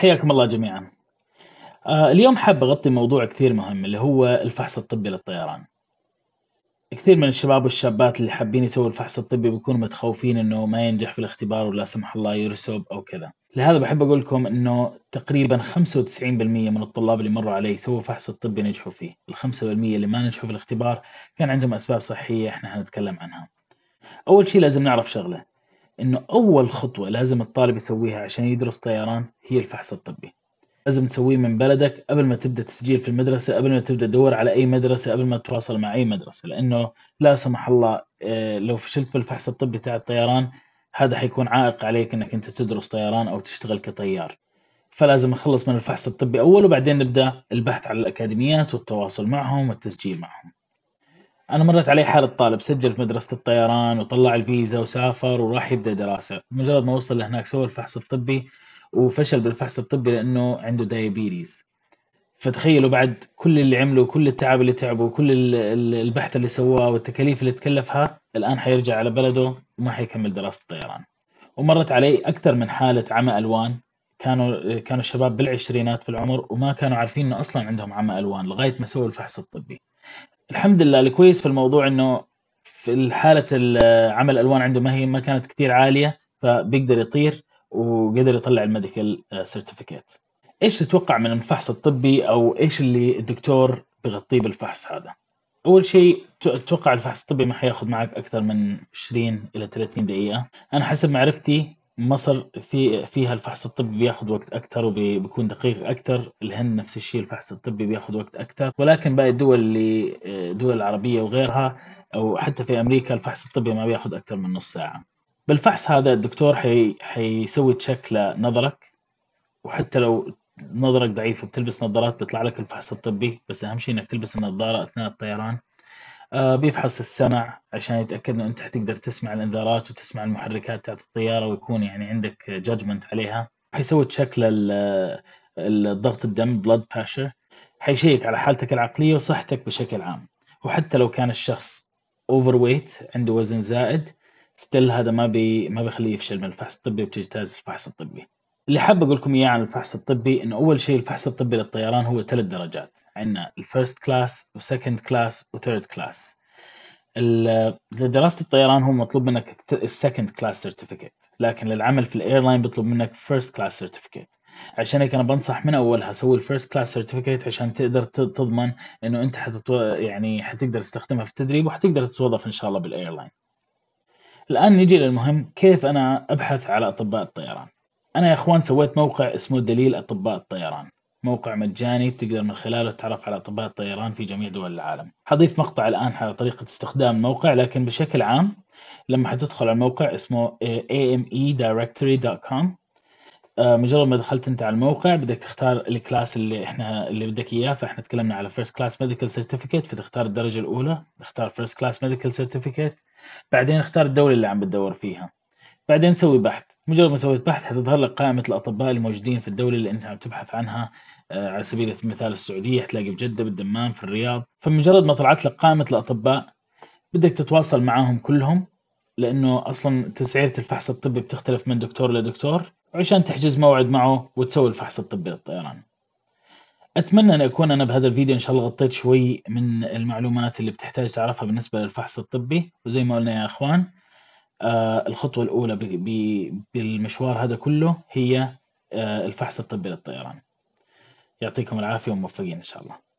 حياكم الله جميعا آه، اليوم حاب أغطي موضوع كثير مهم اللي هو الفحص الطبي للطيران كثير من الشباب والشابات اللي حابين يسووا الفحص الطبي بيكونوا متخوفين انه ما ينجح في الاختبار ولا سمح الله يرسب او كذا لهذا بحب اقول لكم انه تقريبا 95% من الطلاب اللي مروا علي سووا فحص الطبي نجحوا فيه ال 5% اللي ما نجحوا في الاختبار كان عندهم اسباب صحيه احنا حنتكلم عنها اول شيء لازم نعرف شغله إنه أول خطوة لازم الطالب يسويها عشان يدرس طيران هي الفحص الطبي لازم تسويه من بلدك قبل ما تبدأ تسجيل في المدرسة قبل ما تبدأ تدور على أي مدرسة قبل ما تتواصل مع أي مدرسة لأنه لا سمح الله آه، لو فشلت بالفحص الطبي تاع الطيران هذا حيكون عائق عليك إنك أنت تدرس طيران أو تشتغل كطيار فلازم نخلص من الفحص الطبي أول وبعدين نبدأ البحث على الأكاديميات والتواصل معهم والتسجيل معهم انا مرت علي حاله طالب سجل في مدرسه الطيران وطلع الفيزا وسافر وراح يبدا دراسه مجرد ما وصل لهناك سوى الفحص الطبي وفشل بالفحص الطبي لانه عنده دايبيريز فتخيلوا بعد كل اللي عمله وكل التعب اللي تعبه وكل البحث اللي سواه والتكاليف اللي تكلفها الان حيرجع على بلده وما حيكمل دراسه الطيران ومرت علي اكثر من حاله عمى الوان كانوا كانوا الشباب بالعشرينات في العمر وما كانوا عارفين انه اصلا عندهم عمى الوان لغايه ما سووا الفحص الطبي الحمد لله الكويس في الموضوع انه في حاله عمل الالوان عنده ما هي ما كانت كثير عاليه فبيقدر يطير وقدر يطلع الميديكال سيرتيفيكيت ايش تتوقع من الفحص الطبي او ايش اللي الدكتور بيغطيه بالفحص هذا اول شيء اتوقع الفحص الطبي ما حياخذ معك اكثر من 20 الى 30 دقيقه انا حسب معرفتي مصر في فيها الفحص الطبي بياخذ وقت اكثر وبيكون دقيق اكثر الهند نفس الشيء الفحص الطبي بياخذ وقت اكثر ولكن باقي الدول اللي الدول العربيه وغيرها او حتى في امريكا الفحص الطبي ما بياخذ اكثر من نص ساعه بالفحص هذا الدكتور حي... حيسوي تشيك لنظرك وحتى لو نظرك ضعيف وبتلبس نظارات بيطلع لك الفحص الطبي بس اهم شيء انك تلبس النظاره اثناء الطيران آه، بيفحص السمع عشان يتاكد انه انت حتقدر تسمع الانذارات وتسمع المحركات تاعت الطياره ويكون يعني عندك جادجمنت عليها حيسوي تشيك للضغط آه، الدم بلاد بريشر حيشيك على حالتك العقليه وصحتك بشكل عام وحتى لو كان الشخص اوفر ويت عنده وزن زائد ستيل هذا ما بي ما بيخليه يفشل من الفحص الطبي وبتجتاز الفحص الطبي اللي حاب اقول لكم اياه عن الفحص الطبي انه اول شيء الفحص الطبي للطيران هو ثلاث درجات عندنا الفيرست كلاس وسكند كلاس وثيرد كلاس لدراسه الطيران هو مطلوب منك السكند كلاس سيرتيفيكيت لكن للعمل في الايرلاين بيطلب منك فيرست كلاس سيرتيفيكيت عشان هيك انا بنصح من اولها سوي الفيرست كلاس سيرتيفيكيت عشان تقدر تضمن انه انت حتتو... يعني حتقدر تستخدمها في التدريب وحتقدر تتوظف ان شاء الله بالايرلاين الان نيجي للمهم كيف انا ابحث على اطباء الطيران أنا يا إخوان سويت موقع اسمه دليل أطباء الطيران موقع مجاني تقدر من خلاله تتعرف على أطباء الطيران في جميع دول العالم حضيف مقطع الآن على طريقة استخدام الموقع لكن بشكل عام لما حتدخل على الموقع اسمه amedirectory.com آه، مجرد ما دخلت انت على الموقع بدك تختار الكلاس اللي احنا اللي بدك اياه فاحنا تكلمنا على فيرست كلاس ميديكال سيرتيفيكيت فتختار الدرجه الاولى اختار فيرست كلاس ميديكال سيرتيفيكيت بعدين اختار الدوله اللي عم بتدور فيها بعدين سوي بحث مجرد ما سويت بحث حتظهر لك قائمة الأطباء الموجودين في الدولة اللي أنت عم تبحث عنها آه، على سبيل المثال السعودية حتلاقي بجدة بالدمام في الرياض فمجرد ما طلعت لك قائمة الأطباء بدك تتواصل معاهم كلهم لأنه أصلا تسعيرة الفحص الطبي بتختلف من دكتور لدكتور عشان تحجز موعد معه وتسوي الفحص الطبي للطيران أتمنى أن أكون أنا بهذا الفيديو إن شاء الله غطيت شوي من المعلومات اللي بتحتاج تعرفها بالنسبة للفحص الطبي وزي ما قلنا يا أخوان آه، الخطوة الأولى بالمشوار هذا كله هي آه، الفحص الطبي للطيران يعطيكم العافية وموفقين إن شاء الله